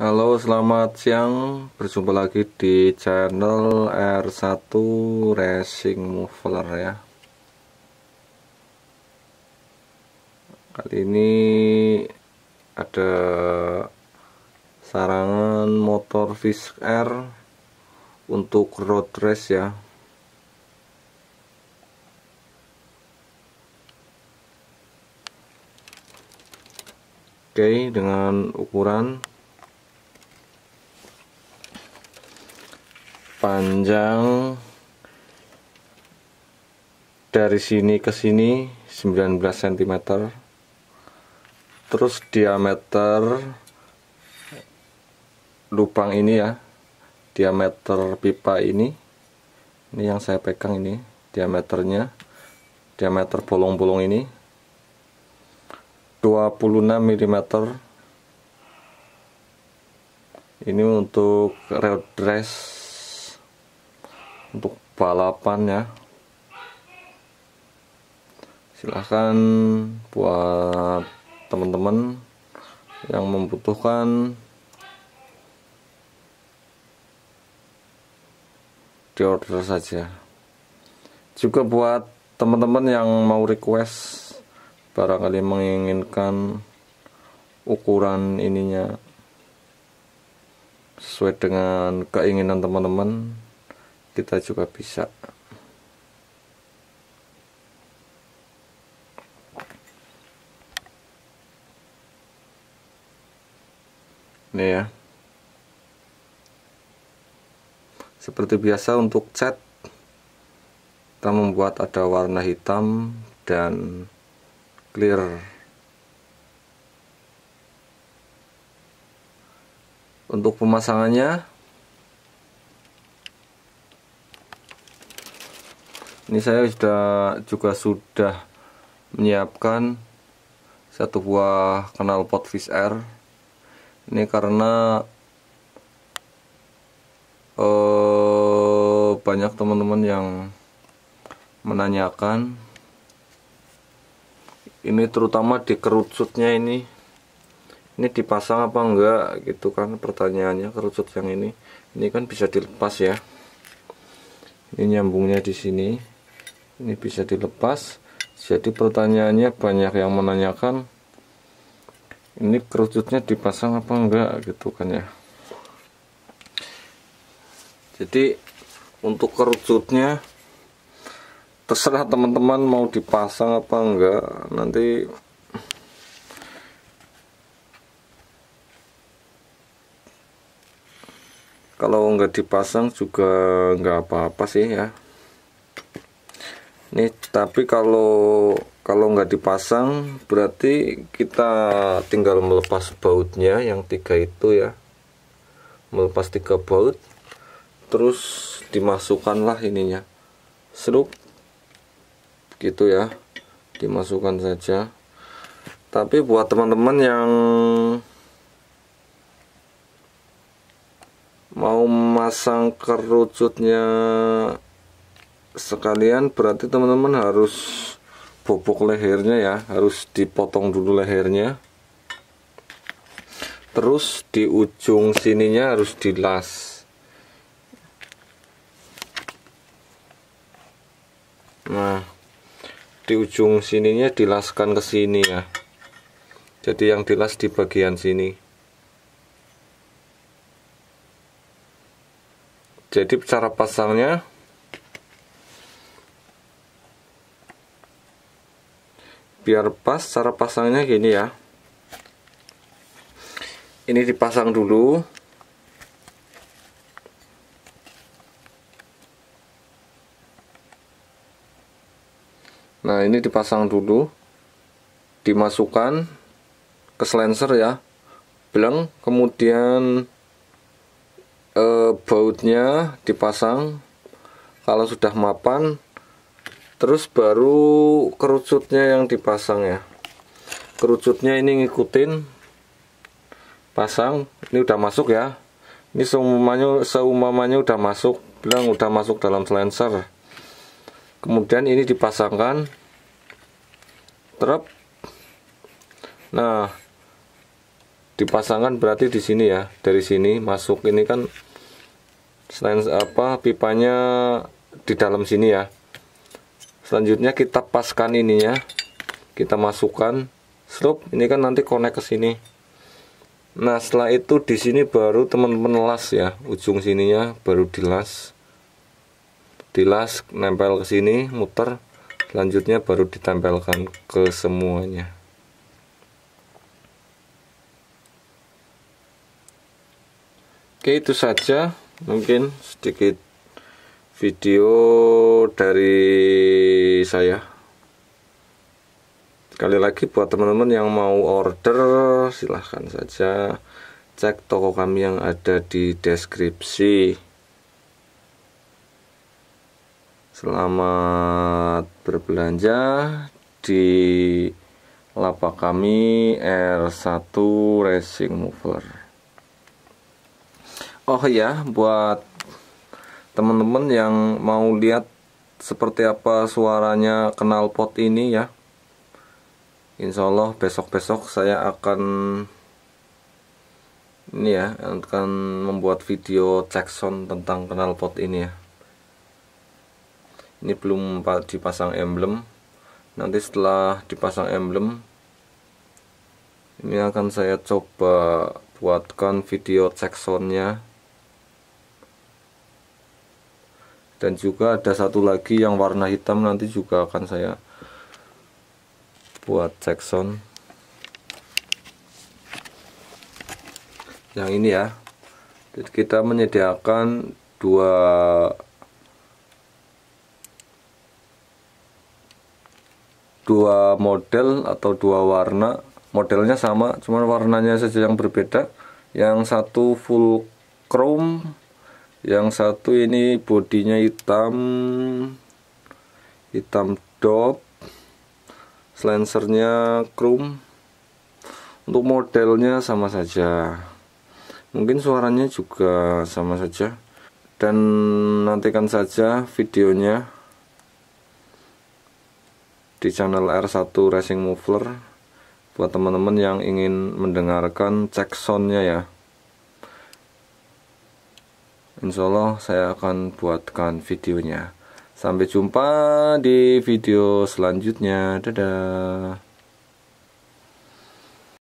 Halo, selamat siang. Berjumpa lagi di channel R1 Racing Mover ya. Kali ini ada sarangan motor Fisk R untuk road race ya. Oke, dengan ukuran panjang dari sini ke sini 19 cm terus diameter lubang ini ya diameter pipa ini ini yang saya pegang ini diameternya diameter bolong-bolong ini 26 mm ini untuk road dress untuk balapannya silahkan buat teman-teman yang membutuhkan di order saja juga buat teman-teman yang mau request barangkali menginginkan ukuran ininya sesuai dengan keinginan teman-teman kita juga bisa ini ya seperti biasa untuk cat kita membuat ada warna hitam dan clear untuk pemasangannya ini saya sudah juga sudah menyiapkan satu buah pot fish air ini karena eh, banyak teman-teman yang menanyakan ini terutama di kerucutnya ini ini dipasang apa enggak gitu kan pertanyaannya kerucut yang ini ini kan bisa dilepas ya ini nyambungnya di sini ini bisa dilepas jadi pertanyaannya banyak yang menanyakan ini kerucutnya dipasang apa enggak gitu kan ya jadi untuk kerucutnya terserah teman-teman mau dipasang apa enggak nanti kalau enggak dipasang juga enggak apa-apa sih ya ini tapi kalau kalau nggak dipasang berarti kita tinggal melepas bautnya yang tiga itu ya melepas tiga baut terus dimasukkanlah ininya seruk gitu ya dimasukkan saja tapi buat teman-teman yang mau masang kerucutnya sekalian berarti teman-teman harus bobok lehernya ya harus dipotong dulu lehernya terus di ujung sininya harus dilas nah di ujung sininya dilaskan ke sini ya jadi yang dilas di bagian sini jadi cara pasangnya biar pas cara pasangnya gini ya ini dipasang dulu nah ini dipasang dulu dimasukkan ke selenser ya beleng kemudian e, bautnya dipasang kalau sudah mapan terus baru kerucutnya yang dipasang ya kerucutnya ini ngikutin pasang ini udah masuk ya ini seumumanya seumumanya udah masuk bilang udah masuk dalam silencer kemudian ini dipasangkan terap nah dipasangkan berarti di sini ya dari sini masuk ini kan selain apa pipanya di dalam sini ya selanjutnya kita paskan ininya kita masukkan slop ini kan nanti connect ke sini nah setelah itu di sini baru teman-teman las ya ujung sininya baru dilas dilas nempel ke sini muter selanjutnya baru ditempelkan ke semuanya oke itu saja mungkin sedikit video dari saya sekali lagi buat teman-teman yang mau order silahkan saja cek toko kami yang ada di deskripsi selamat berbelanja di lapak kami R1 Racing Mover oh ya buat teman-teman yang mau lihat seperti apa suaranya kenal pot ini ya Insya Allah besok-besok saya akan ini ya akan membuat video cek sound tentang kenal pot ini ya ini belum dipasang emblem nanti setelah dipasang emblem ini akan saya coba buatkan video cek soundnya dan juga ada satu lagi yang warna hitam nanti juga akan saya buat sound yang ini ya jadi kita menyediakan dua dua model atau dua warna modelnya sama cuman warnanya saja yang berbeda yang satu full chrome yang satu ini bodinya hitam hitam dop slensernya chrome untuk modelnya sama saja mungkin suaranya juga sama saja dan nantikan saja videonya di channel R1 Racing Muffler buat teman-teman yang ingin mendengarkan cek soundnya ya Insya Allah saya akan buatkan videonya Sampai jumpa di video selanjutnya Dadah